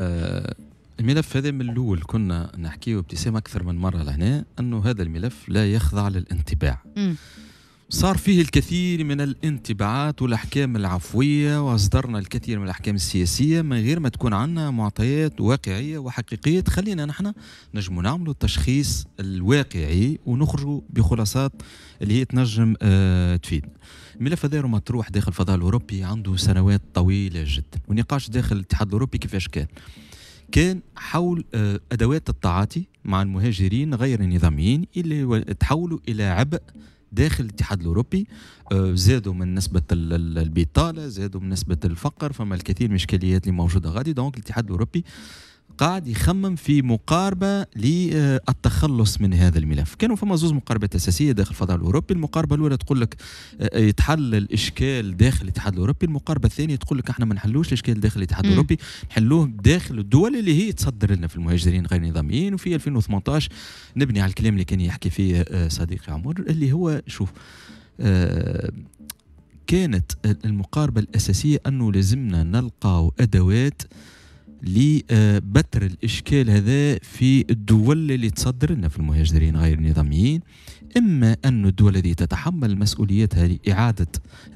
آه، الملف هذا من الاول كنا نحكيه ابتسام اكثر من مره لهنا انه هذا الملف لا يخضع للانطباع صار فيه الكثير من الانطباعات والاحكام العفويه واصدرنا الكثير من الاحكام السياسيه من غير ما تكون عندنا معطيات واقعيه وحقيقيه تخلينا نحن نجموا نعملوا التشخيص الواقعي ونخرجوا بخلاصات اللي هي تنجم آه تفيدنا. الملف هذا مطروح داخل الفضاء الاوروبي عنده سنوات طويله جدا ونقاش داخل الاتحاد الاوروبي كيفاش كان. كان حول آه، ادوات التعاطي مع المهاجرين غير النظاميين اللي تحولوا الى عبء داخل الاتحاد الاوروبي آه، زادوا من نسبه البطاله زادوا من نسبه الفقر فما الكثير من الاشكاليات اللي موجوده غادي دونك الاتحاد الاوروبي قاعد يخمم في مقاربة للتخلص من هذا الملف كانوا فما زوز مقاربات أساسية داخل الفضاء الأوروبي المقاربة الأولى تقول لك آه، يتحل الإشكال داخل الاتحاد الأوروبي المقاربة الثانية تقول لك احنا ما نحلوش الإشكال داخل الاتحاد الأوروبي نحلوه داخل الدول اللي هي تصدر لنا في المهاجرين غير نظاميين وفي 2018 نبني على الكلام اللي كان يحكي فيه آه، صديقي عمر اللي هو شوف آه، كانت المقاربة الأساسية أنه لازمنا نلقى أدوات لبتر الاشكال هذا في الدول اللي تصدر لنا في المهاجرين غير النظاميين اما ان الدول التي تتحمل مسؤوليتها لاعاده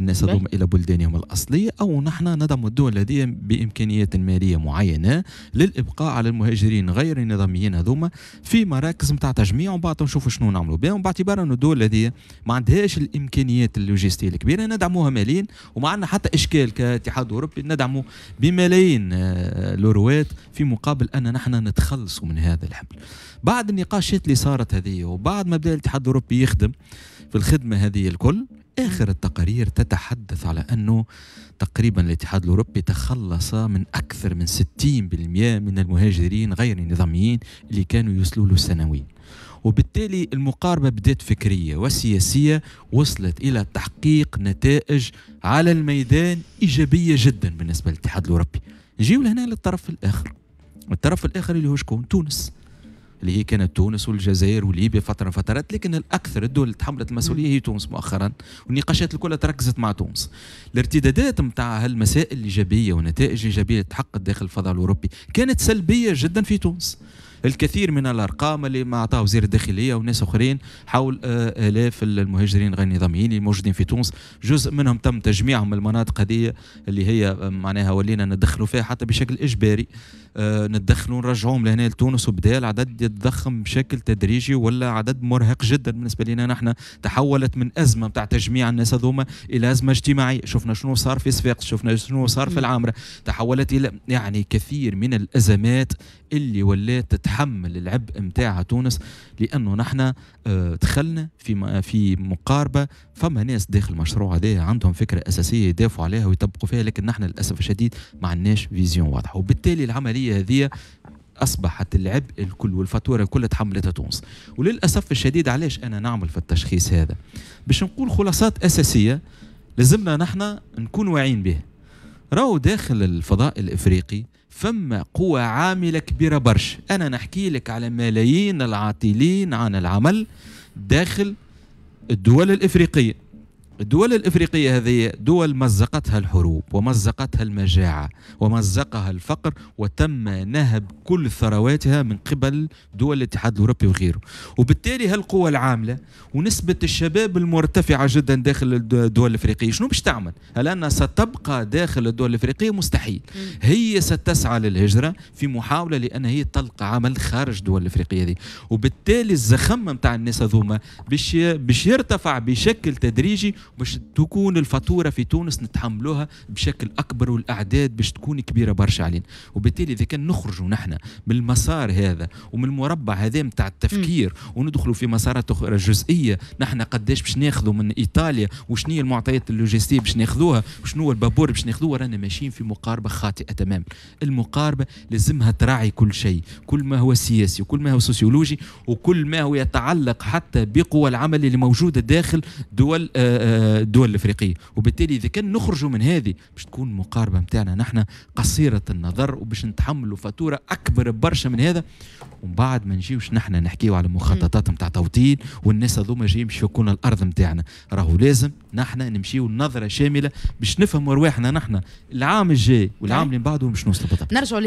الناس هذوما الى بلدانهم الاصليه او نحن ندعم الدول هذه بامكانيات ماليه معينه للابقاء على المهاجرين غير النظاميين هذوما في مراكز نتاع تجميع ومن بعد نشوفوا شنو نعملوا بهم باعتبار ان الدول هذه ما عندهاش الامكانيات اللوجستيه الكبيره ندعموها ماليا وما عندنا حتى اشكال كاتحاد اوروبي ندعموا بملايين آه، الثروات في مقابل أن نحن نتخلصوا من هذا الحمل بعد النقاشات اللي صارت هذه وبعد ما بدأ الاتحاد الأوروبي يخدم في الخدمة هذه الكل آخر التقارير تتحدث على أنه تقريبا الاتحاد الأوروبي تخلص من أكثر من 60% من المهاجرين غير النظاميين اللي كانوا يوصلوا له سنويا وبالتالي المقاربة بدأت فكرية وسياسية وصلت إلى تحقيق نتائج على الميدان إيجابية جدا بالنسبة للاتحاد الأوروبي نجيو لهنا للطرف الاخر الطرف الاخر اللي هو شكون تونس اللي هي كانت تونس والجزائر وليبيا فتره فترات لكن الاكثر الدول اللي تحملت المسؤوليه هي تونس مؤخرا والنقاشات الكل تركزت مع تونس الارتدادات نتاع هالمسائل الايجابيه والنتائج الايجابيه اللي تحققت داخل الفضاء الاوروبي كانت سلبيه جدا في تونس الكثير من الارقام اللي ما اعطاه وزير الداخليه وناس اخرين حول آه، الاف المهاجرين غير النظاميين اللي موجودين في تونس جزء منهم تم تجميعهم المناطق هذه اللي هي آه، معناها ولينا ندخلوا فيها حتى بشكل اجباري آه، ندخلوا نرجعوهم لهنا لتونس وبدا العدد يتضخم بشكل تدريجي ولا عدد مرهق جدا بالنسبه لنا نحن تحولت من ازمه نتاع تجميع الناس هذوما الى ازمه اجتماعيه شفنا شنو صار في صفاقس شفنا شنو صار في العامره تحولت الى يعني كثير من الازمات اللي ولات تتحمل العبء نتاعها تونس لانه نحن آه، دخلنا في آه، في مقاربه فما ناس داخل المشروع هذا عندهم فكره اساسيه يدافعوا عليها ويطبقوا فيها لكن نحن للاسف الشديد ما عندناش فيزيون واضحه وبالتالي العمليه هذه اصبحت العبء الكل والفاتوره الكل تحملتها تونس وللاسف الشديد علاش انا نعمل في التشخيص هذا باش نقول خلاصات اساسيه لازمنا نحن نكون واعيين به راهو داخل الفضاء الافريقي فما قوى عاملة كبيرة برشا أنا نحكي لك على ملايين العاطلين عن العمل داخل الدول الإفريقية الدول الإفريقية هذه دول مزقتها الحروب ومزقتها المجاعة ومزقها الفقر وتم نهب كل ثرواتها من قبل دول الاتحاد الأوروبي وغيره وبالتالي هالقوة العاملة ونسبة الشباب المرتفعة جدا داخل الدول الإفريقية شنو باش تعمل؟ هل أنها ستبقى داخل الدول الإفريقية؟ مستحيل هي ستسعى للهجرة في محاولة لأن هي تلقى عمل خارج الدول الإفريقية هذه وبالتالي الزخم نتاع الناس هذوما باش يرتفع بشكل تدريجي باش تكون الفاتوره في تونس نتحملوها بشكل اكبر والاعداد باش تكون كبيره برشا علينا وبالتالي اذا كان نخرجوا نحن من المسار هذا ومن المربع هذا نتاع التفكير وندخلوا في مسارات اخرى جزئيه نحن قداش باش ناخذوا من ايطاليا وشنو هي المعطيات اللوجستيه باش ناخذوها وشنو هو البابور باش ناخذوها رانا ماشيين في مقاربه خاطئه تماما المقاربه لازمها تراعي كل شيء كل ما هو سياسي وكل ما هو سوسيولوجي وكل ما هو يتعلق حتى بقوى العمل اللي موجوده داخل دول آآ آه، آآ آه، الدول الافريقيه وبالتالي اذا كان نخرجوا من هذه باش تكون المقاربه نتاعنا نحن قصيره النظر وباش نتحملوا فاتوره اكبر برشا من هذا ومن بعد ما نجيوش نحن نحكيو على مخططات نتاع توطين والناس هذوما جايين باش يكون الارض نتاعنا راهو لازم نحن نمشيو نظره شامله باش نفهموا رواحنا نحن العام الجاي والعام اللي بعده باش نوصلوا بالضبط